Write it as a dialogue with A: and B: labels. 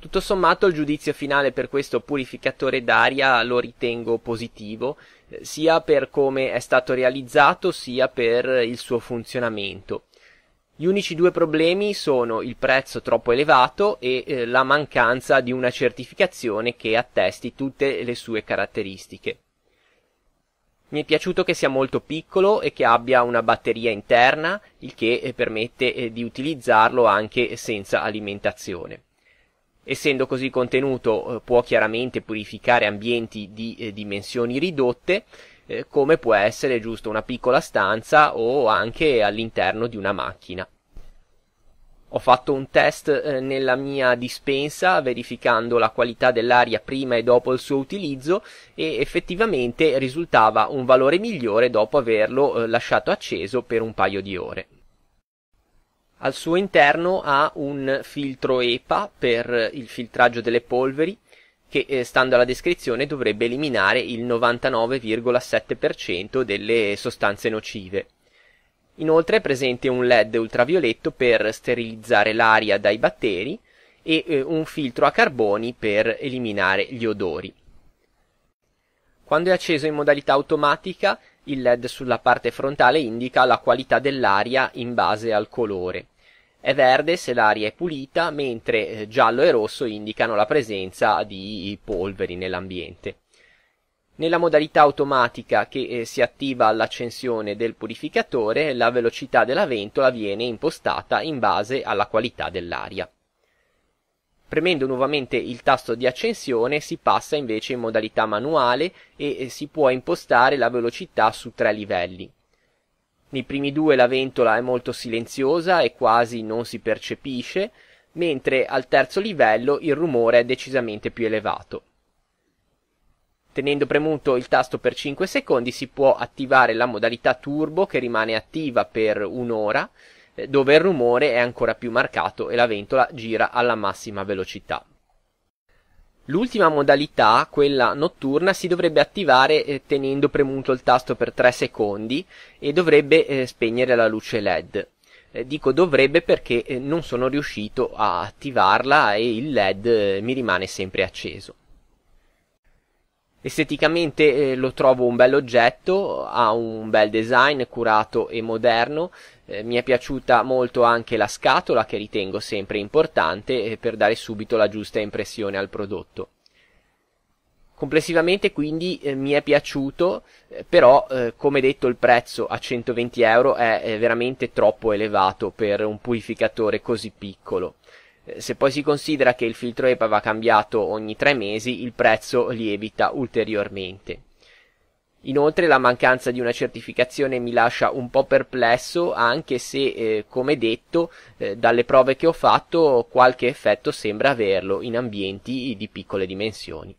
A: Tutto sommato il giudizio finale per questo purificatore d'aria lo ritengo positivo, eh, sia per come è stato realizzato sia per il suo funzionamento. Gli unici due problemi sono il prezzo troppo elevato e eh, la mancanza di una certificazione che attesti tutte le sue caratteristiche. Mi è piaciuto che sia molto piccolo e che abbia una batteria interna, il che eh, permette eh, di utilizzarlo anche senza alimentazione essendo così contenuto eh, può chiaramente purificare ambienti di eh, dimensioni ridotte, eh, come può essere giusto una piccola stanza o anche all'interno di una macchina. Ho fatto un test nella mia dispensa verificando la qualità dell'aria prima e dopo il suo utilizzo e effettivamente risultava un valore migliore dopo averlo lasciato acceso per un paio di ore. Al suo interno ha un filtro EPA per il filtraggio delle polveri che, eh, stando alla descrizione, dovrebbe eliminare il 99,7% delle sostanze nocive. Inoltre è presente un LED ultravioletto per sterilizzare l'aria dai batteri e eh, un filtro a carboni per eliminare gli odori. Quando è acceso in modalità automatica il LED sulla parte frontale indica la qualità dell'aria in base al colore. È verde se l'aria è pulita, mentre eh, giallo e rosso indicano la presenza di polveri nell'ambiente. Nella modalità automatica che eh, si attiva all'accensione del purificatore, la velocità della ventola viene impostata in base alla qualità dell'aria. Premendo nuovamente il tasto di accensione si passa invece in modalità manuale e si può impostare la velocità su tre livelli. Nei primi due la ventola è molto silenziosa e quasi non si percepisce, mentre al terzo livello il rumore è decisamente più elevato. Tenendo premuto il tasto per 5 secondi si può attivare la modalità turbo che rimane attiva per un'ora eh, dove il rumore è ancora più marcato e la ventola gira alla massima velocità. L'ultima modalità, quella notturna, si dovrebbe attivare eh, tenendo premuto il tasto per 3 secondi e dovrebbe eh, spegnere la luce LED. dico dovrebbe perché non sono riuscito a attivarla e il LED mi rimane sempre acceso. Esteticamente eh, lo trovo un bel oggetto, ha un bel design curato e moderno, eh, mi è piaciuta molto anche la scatola che ritengo sempre importante eh, per dare subito la giusta impressione al prodotto. Complessivamente quindi eh, mi è piaciuto, eh, però eh, come detto il prezzo a 120 euro è eh, veramente troppo elevato per un purificatore così piccolo. Eh, se poi si considera che il filtro EPA va cambiato ogni tre mesi, il prezzo lievita ulteriormente. Inoltre la mancanza di una certificazione mi lascia un po' perplesso, anche se, eh, come detto, eh, dalle prove che ho fatto qualche effetto sembra averlo in ambienti di piccole dimensioni.